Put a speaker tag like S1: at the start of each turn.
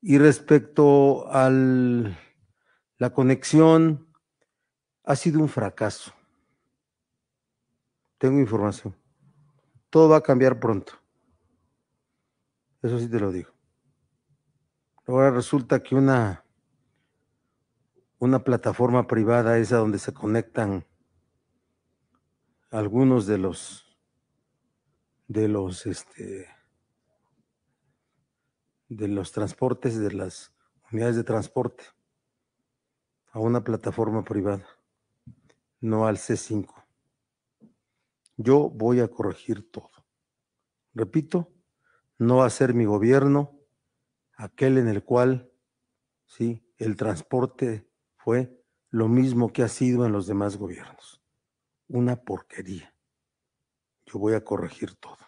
S1: Y respecto a la conexión, ha sido un fracaso. Tengo información. Todo va a cambiar pronto. Eso sí te lo digo. Ahora resulta que una, una plataforma privada es a donde se conectan algunos de los de los este, de los transportes, de las unidades de transporte, a una plataforma privada, no al C5. Yo voy a corregir todo. Repito, no va a ser mi gobierno aquel en el cual el transporte fue lo mismo que ha sido en los demás gobiernos. Una porquería. Yo voy a corregir todo.